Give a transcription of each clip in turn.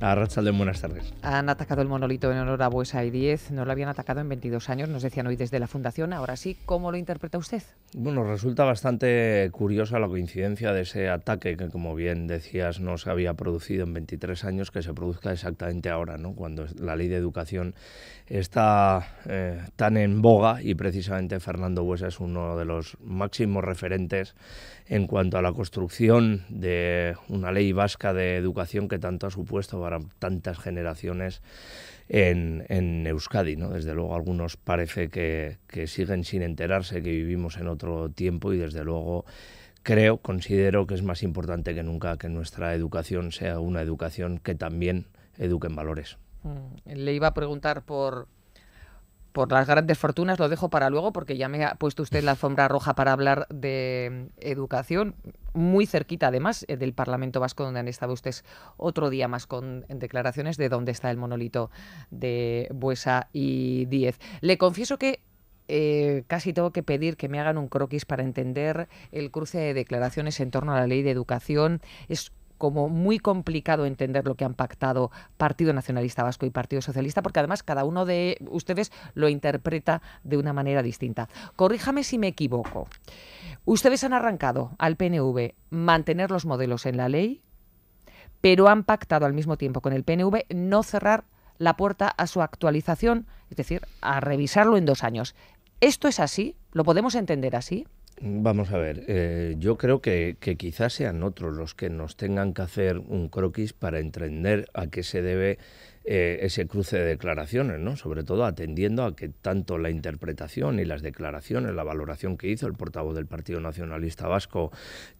A buenas tardes. Han atacado el monolito en honor a Buesa y 10. No lo habían atacado en 22 años, nos decían hoy desde la Fundación. Ahora sí, ¿cómo lo interpreta usted? Bueno, resulta bastante curiosa la coincidencia de ese ataque que, como bien decías, no se había producido en 23 años, que se produzca exactamente ahora, ¿no? cuando la ley de educación está eh, tan en boga y precisamente Fernando Buesa es uno de los máximos referentes en cuanto a la construcción de una ley vasca de educación que tanto ha supuesto para tantas generaciones en, Euskadi. ¿no? Desde luego algunos parece que, que siguen sin enterarse que vivimos en otro tiempo y desde luego creo, considero que es más importante que nunca que nuestra educación sea una educación que también eduque en valores. Mm, le iba a preguntar por por las grandes fortunas, lo dejo para luego porque ya me ha puesto usted la alfombra roja para hablar de mm, educación, muy cerquita además eh, del Parlamento Vasco donde han estado ustedes otro día más con declaraciones de dónde está el monolito de Buesa y Díez. Le confieso que eh, casi tengo que pedir que me hagan un croquis para entender el cruce de declaraciones en torno a la ley de educación. Es como muy complicado entender lo que han pactado Partido Nacionalista Vasco y Partido Socialista, porque además cada uno de ustedes lo interpreta de una manera distinta. Corríjame si me equivoco. Ustedes han arrancado al PNV mantener los modelos en la ley, pero han pactado al mismo tiempo con el PNV no cerrar la puerta a su actualización, es decir, a revisarlo en dos años. ¿Esto es así? ¿Lo podemos entender así? Vamos a ver, eh, yo creo que, que, quizás sean otros los que nos tengan que hacer un croquis para entender a qué se debe eh, ese cruce de declaraciones, ¿no? sobre todo atendiendo a que tanto la interpretación y las declaraciones, la valoración que hizo el portavoz del Partido Nacionalista Vasco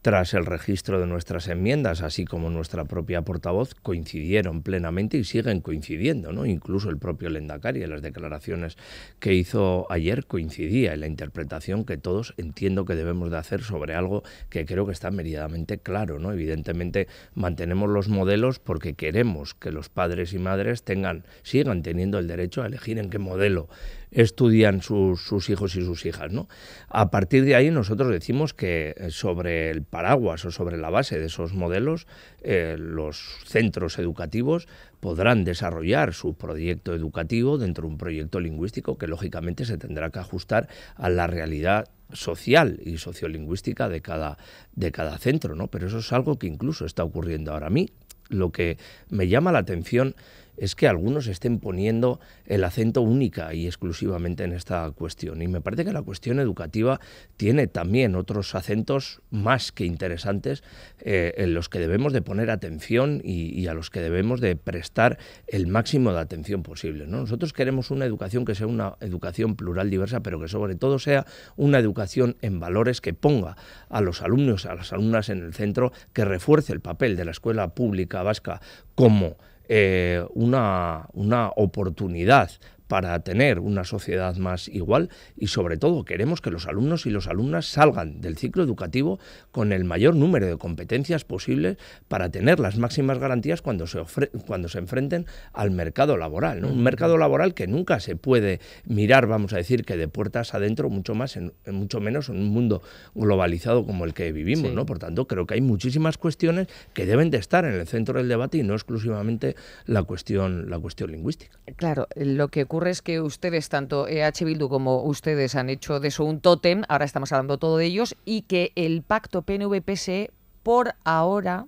tras el registro de nuestras enmiendas, así como nuestra propia portavoz, coincidieron plenamente y siguen coincidiendo. ¿no? Incluso el propio Lendakari en las declaraciones que hizo ayer coincidía en la interpretación que todos entiendo que debemos de hacer sobre algo que creo que está meridamente claro. ¿no? Evidentemente mantenemos los modelos porque queremos que los padres y madres tengan, sigan teniendo el derecho a elegir en qué modelo estudian sus, hijos y sus hijas. ¿no? A partir de ahí nosotros decimos que eh, sobre el paraguas o sobre la base de esos modelos, eh, los centros educativos podrán desarrollar su proyecto educativo dentro de un proyecto lingüístico que lógicamente se tendrá que ajustar a la realidad social y sociolingüística de cada, de cada centro, ¿no? Pero eso es algo que incluso está ocurriendo ahora a mí. Lo que me llama la atención es que algunos estén poniendo el acento única y exclusivamente en esta cuestión. Y me parece que la cuestión educativa tiene también otros acentos más que interesantes eh, en los que debemos de poner atención y, a los que debemos de prestar el máximo de atención posible. Nosotros queremos una educación que sea una educación plural diversa, pero que sobre todo sea una educación en valores que ponga a los alumnos, a las alumnas en el centro, que refuerce el papel de la escuela pública vasca como eh, una, una oportunidad para tener una sociedad más igual y sobre todo queremos que los alumnos y las alumnas salgan del ciclo educativo con el mayor número de competencias posibles para tener las máximas garantías cuando se, cuando se enfrenten al mercado laboral. Un mercado laboral que nunca se puede mirar, vamos a decir, que de puertas adentro, mucho, más en, mucho menos en un mundo globalizado como el que vivimos. Por tanto, creo que hay muchísimas cuestiones que deben de estar en el centro del debate y no exclusivamente la cuestión, la cuestión lingüística. Claro, lo que ocurre es que ustedes, tanto EH Bildu como ustedes, han hecho de eso un tótem, ahora estamos hablando todo de ellos, y que el pacto PNV-PSE por ahora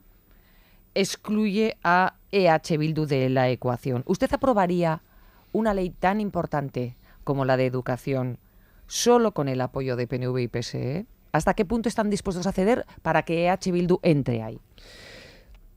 excluye a EH Bildu de la ecuación. ¿Usted aprobaría una ley tan importante como la de educación solo con el apoyo de PNV y PSE? ¿Hasta qué punto están dispuestos a ceder para que EH Bildu entre ahí?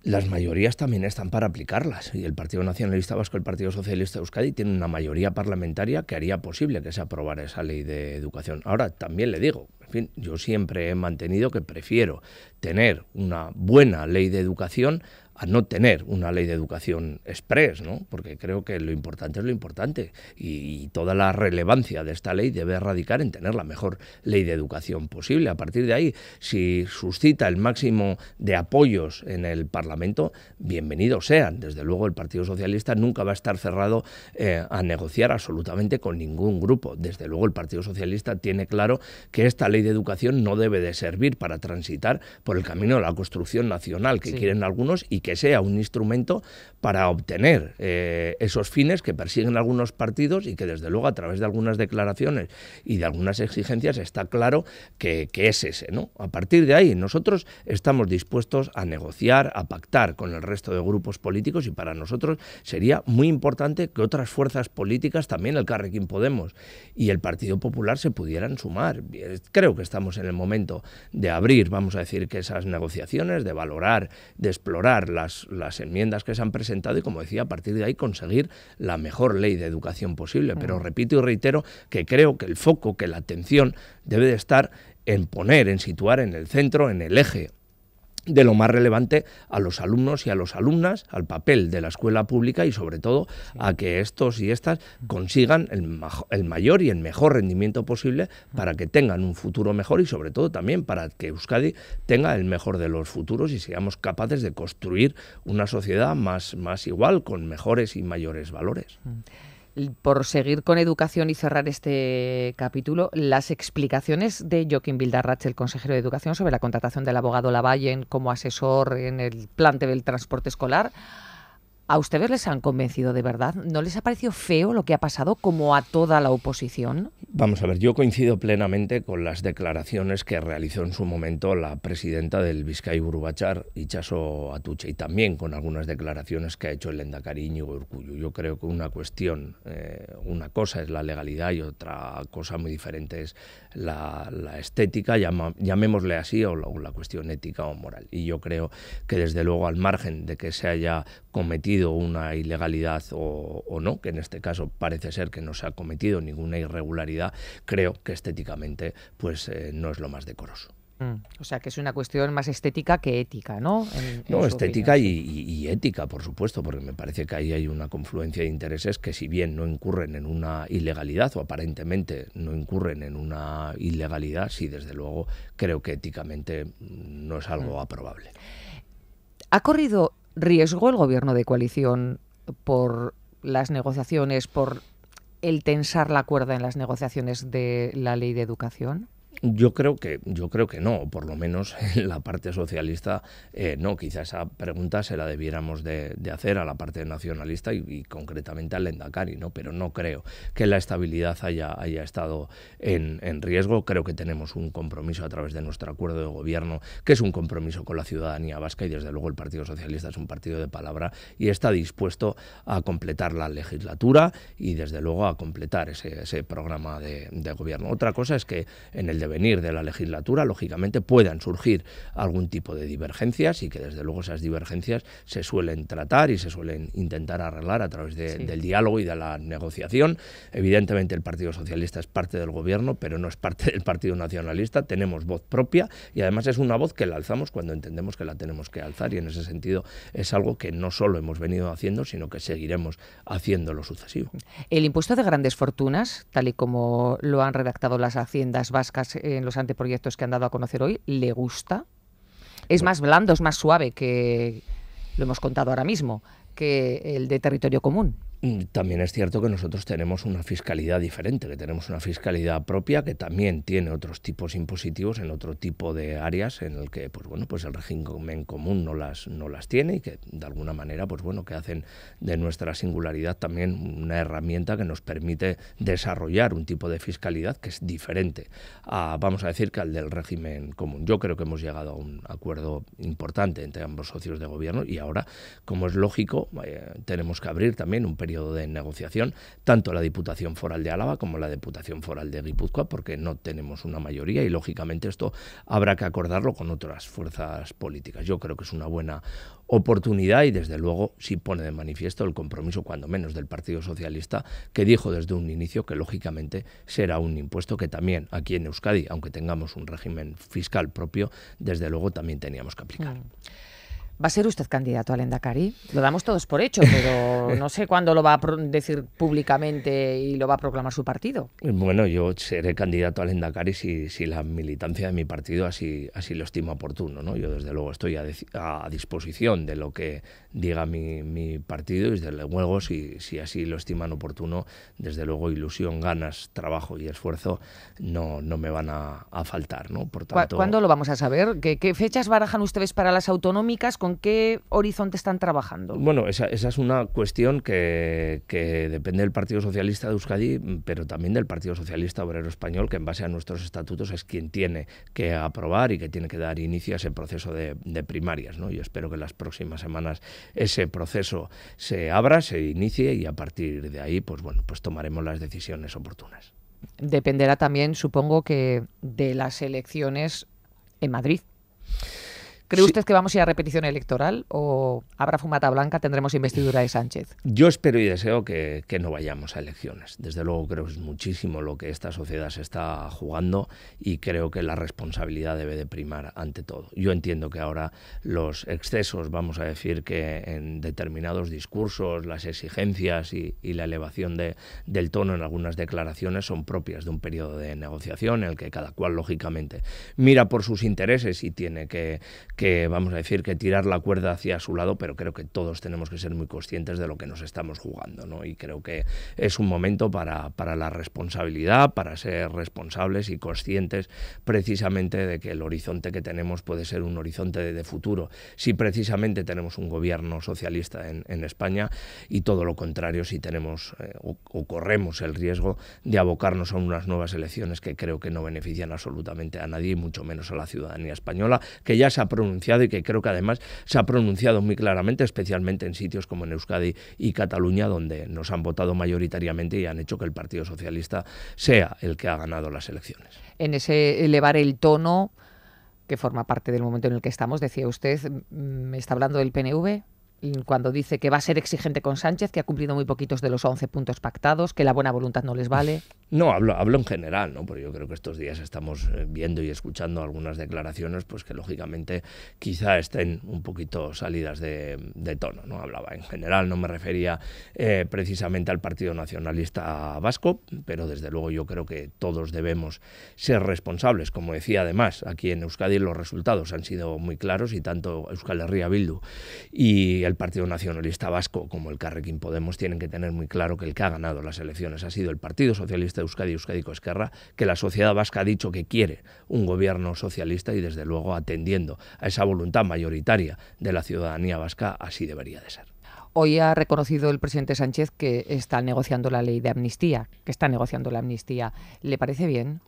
las mayorías también están para aplicarlas. Y el Partido Nacionalista Vasco y el Partido Socialista Euskadi tienen una mayoría parlamentaria que haría posible que se aprobara esa ley de educación. Ahora, también le digo, en fin, yo siempre he mantenido que prefiero tener una buena ley de educación a no tener una ley de educación express, ¿no? porque creo que lo importante es lo importante y, toda la relevancia de esta ley debe radicar en tener la mejor ley de educación posible. A partir de ahí, si suscita el máximo de apoyos en el Parlamento, bienvenidos sean. Desde luego el Partido Socialista nunca va a estar cerrado eh, a negociar absolutamente con ningún grupo. Desde luego el Partido Socialista tiene claro que esta ley de educación no debe de servir para transitar por el camino de la construcción nacional que quieren algunos y que sea un instrumento para obtener eh, esos fines que persiguen algunos partidos y que desde luego a través de algunas declaraciones y de algunas exigencias está claro que, es ese. ¿no? A partir de ahí nosotros estamos dispuestos a negociar, a pactar con el resto de grupos políticos y para nosotros sería muy importante que otras fuerzas políticas, también el Carrequín Podemos y el Partido Popular se pudieran sumar. Creo que estamos en el momento de abrir, vamos a decir, que esas negociaciones, de valorar, de explorar las, enmiendas que se han presentado y, como decía, a partir de ahí conseguir la mejor ley de educación posible. Pero repito y reitero que creo que el foco, que la atención debe de estar en poner, en situar en el centro, en el eje de lo más relevante a los alumnos y a las alumnas, al papel de la escuela pública y sobre todo a que estos y estas consigan el, mayor y el mejor rendimiento posible para que tengan un futuro mejor y sobre todo también para que Euskadi tenga el mejor de los futuros y seamos capaces de construir una sociedad más, más igual, con mejores y mayores valores. Mm por seguir con educación y cerrar este capítulo, las explicaciones de Joaquín Vildarrach, el consejero de Educación, sobre la contratación del abogado Lavalle como asesor en el plante del transporte escolar ¿A ustedes les han convencido de verdad? ¿No les ha parecido feo lo que ha pasado como a toda la oposición? Vamos a ver, yo coincido plenamente con las declaraciones que realizó en su momento la presidenta del Vizcay Urubachar, Ichaso Atuche, y también con algunas declaraciones que ha hecho el Endacariño Urcuyo. Yo creo que una cuestión, eh, una cosa es la legalidad y otra cosa muy diferente es la, estética, llamémosle así, o la cuestión ética o moral. Y yo creo que desde luego al margen de que se haya cometido una ilegalidad o, no, que en este caso parece ser que no se ha cometido ninguna irregularidad, creo que estéticamente pues eh, no es lo más decoroso. Mm. O sea, que es una cuestión más estética que ética, ¿no? no, estética y, ética, por supuesto, porque me parece que ahí hay una confluencia de intereses que si bien no incurren en una ilegalidad o aparentemente no incurren en una ilegalidad, sí, desde luego, creo que éticamente mm, no es algo mm. aprobable. ¿Ha corrido riesgo el gobierno de coalición por las negociaciones, por el tensar la cuerda en las negociaciones de la ley de educación? Yo creo que, yo creo que no, por lo menos en la parte socialista eh, no. Quizá esa pregunta se la debiéramos de, hacer a la parte nacionalista y, concretamente al Endacari, ¿no? Pero no creo que la estabilidad haya, haya estado en, en, riesgo. Creo que tenemos un compromiso a través de nuestro acuerdo de gobierno, que es un compromiso con la ciudadanía vasca, y desde luego el Partido Socialista es un partido de palabra y está dispuesto a completar la legislatura y desde luego a completar ese, ese programa de, de gobierno. Otra cosa es que en el venir de la legislatura, lógicamente, puedan surgir algún tipo de divergencias y que desde luego esas divergencias se suelen tratar y se suelen intentar arreglar a través del diálogo y de la negociación. Evidentemente el Partido Socialista es parte del gobierno, pero no es parte del Partido Nacionalista, tenemos voz propia y además es una voz que la alzamos cuando entendemos que la tenemos que alzar y en ese sentido es algo que no solo hemos venido haciendo, sino que seguiremos haciendo lo sucesivo. El impuesto de grandes fortunas, tal y como lo han redactado las haciendas vascas en los anteproyectos que han dado a conocer hoy le gusta. Es más blando, es más suave que, lo hemos contado ahora mismo, que el de territorio común. Mm, también es cierto que nosotros tenemos una fiscalidad diferente, que tenemos una fiscalidad propia que también tiene otros tipos impositivos en otro tipo de áreas en el que pues bueno, pues el régimen común no las no las tiene y que de alguna manera pues bueno, que hacen de nuestra singularidad también una herramienta que nos permite desarrollar un tipo de fiscalidad que es diferente a vamos a decir que al del régimen común. Yo creo que hemos llegado a un acuerdo importante entre ambos socios de gobierno y ahora, como es lógico, eh, tenemos que abrir también un periodo de negociación, tanto la Diputación Foral de Álava como la Diputación Foral de Guipúzcoa, porque no tenemos una mayoría y lógicamente esto habrá que acordarlo con otras fuerzas políticas. Yo creo que es una buena oportunidad y desde luego sí pone de manifiesto el compromiso, cuando menos del Partido Socialista, que dijo desde un inicio que lógicamente será un impuesto que también aquí en Euskadi, aunque tengamos un régimen fiscal propio, desde luego también teníamos que aplicar. Mm. ¿Va a ser usted candidato al Endacari? Lo damos todos por hecho, pero no sé cuándo lo va a decir públicamente y lo va a proclamar su partido. Bueno, yo seré candidato al Endacari si, la militancia de mi partido así, así lo estima oportuno. Yo, desde luego, estoy a, disposición de lo que diga mi, partido y, desde luego, si, si así lo estiman oportuno, desde luego, ilusión, ganas, trabajo y esfuerzo no, no me van a, faltar. ¿no? ¿Cuándo lo vamos a saber? ¿Qué, ¿Qué fechas barajan ustedes para las autonómicas? ¿Con ¿con qué horizonte están trabajando? Bueno, esa, es una cuestión que, depende del Partido Socialista de Euskadi, pero también del Partido Socialista Obrero Español, que en base a nuestros estatutos es quien tiene que aprobar y que tiene que dar inicio a ese proceso de, primarias. ¿no? Yo espero que en las próximas semanas ese proceso se abra, se inicie y a partir de ahí, pues bueno, pues tomaremos las decisiones oportunas. Dependerá también, supongo que, de las elecciones en Madrid. ¿Cree usted que vamos a ir a repetición electoral o habrá fumata blanca, tendremos investidura de Sánchez? Yo espero y deseo que, no vayamos a elecciones. Desde luego creo que es muchísimo lo que esta sociedad se está jugando y creo que la responsabilidad debe de primar ante todo. Yo entiendo que ahora los excesos, vamos a decir que en determinados discursos, las exigencias y, la elevación del tono en algunas declaraciones son propias de un periodo de negociación en el que cada cual, lógicamente, mira por sus intereses y tiene que que vamos a decir que tirar la cuerda hacia su lado, pero creo que todos tenemos que ser muy conscientes de lo que nos estamos jugando, ¿no? Y creo que es un momento para, la responsabilidad, para ser responsables y conscientes precisamente de que el horizonte que tenemos puede ser un horizonte de, futuro. Si precisamente tenemos un gobierno socialista en, España y todo lo contrario, si tenemos eh, o, corremos el riesgo de abocarnos a unas nuevas elecciones que creo que no benefician absolutamente a nadie mucho menos a la ciudadanía española, que ya se ha pronunciado y que creo que además se ha pronunciado muy claramente, especialmente en sitios como en Euskadi y Cataluña, donde nos han votado mayoritariamente y han hecho que el Partido Socialista sea el que ha ganado las elecciones. En ese elevar el tono que forma parte del momento en el que estamos, decía usted, ¿me mm, está hablando del PNV? cuando dice que va a ser exigente con Sánchez, que ha cumplido muy poquitos de los 11 puntos pactados, que la buena voluntad no les vale. No, hablo, hablo en general, ¿no? porque yo creo que estos días estamos eh, viendo y escuchando algunas declaraciones pues que lógicamente quizá estén un poquito salidas de, tono. No hablaba en general, no me refería eh, precisamente al Partido Nacionalista Vasco, pero desde luego yo creo que todos debemos ser responsables. Como decía además, aquí en Euskadi los resultados han sido muy claros y tanto Euskal Herria Bildu y el el Partido Nacionalista Vasco como el Carrequín Podemos tienen que tener muy claro que el que ha ganado las elecciones ha sido el Partido Socialista de Euskadi, Euskadi Esquerra, que la sociedad vasca ha dicho que quiere un gobierno socialista y desde luego atendiendo a esa voluntad mayoritaria de la ciudadanía vasca, así debería de ser. Hoy ha reconocido el presidente Sánchez que está negociando la ley de amnistía, que está negociando la amnistía. ¿Le parece bien?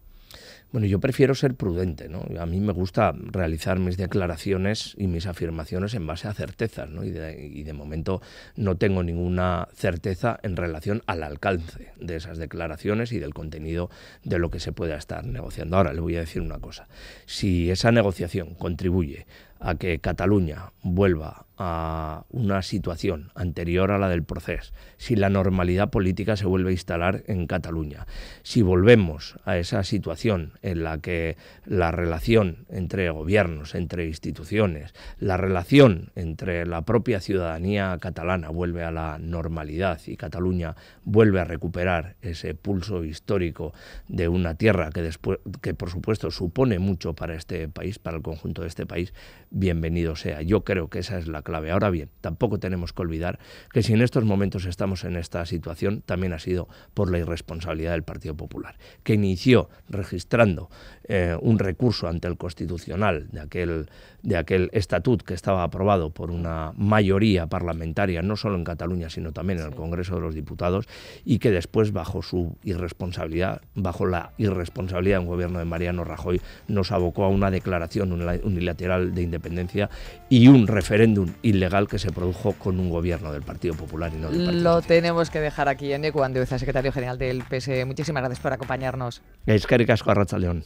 Bueno, yo prefiero ser prudente, ¿no? A mí me gusta realizar mis declaraciones y mis afirmaciones en base a certezas, ¿no? Y de, y de momento no tengo ninguna certeza en relación al alcance de esas declaraciones y del contenido de lo que se pueda estar negociando. Ahora le voy a decir una cosa. Si esa negociación contribuye a que Cataluña vuelva a una situación anterior a la del proceso, si la normalidad política se vuelve a instalar en Cataluña, si volvemos a esa situación en la que la relación entre gobiernos, entre instituciones, la relación entre la propia ciudadanía catalana vuelve a la normalidad y Cataluña vuelve a recuperar ese pulso histórico de una tierra que, después, que por supuesto supone mucho para este país, para el conjunto de este país, bienvenido sea. Yo creo que esa es la clave. Ahora bien, tampoco tenemos que olvidar que si en estos momentos estamos en esta situación, también ha sido por la irresponsabilidad del Partido Popular, que inició registrando eh, un recurso ante el Constitucional de aquel de aquel estatut que estaba aprobado por una mayoría parlamentaria, no solo en Cataluña, sino también en el Congreso de los Diputados, y que después, bajo su irresponsabilidad, bajo la irresponsabilidad del gobierno de Mariano Rajoy, nos abocó a una declaración unilateral de independencia y un referéndum ilegal que se produjo con un gobierno del Partido Popular y no del Partido Lo tenemos que dejar aquí, en cuando secretario general del PSE. Muchísimas gracias por acompañarnos. Es que León.